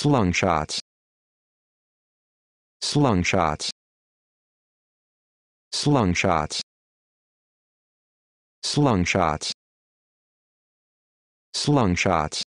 slung shots slung shots slung shots slung shots slung shots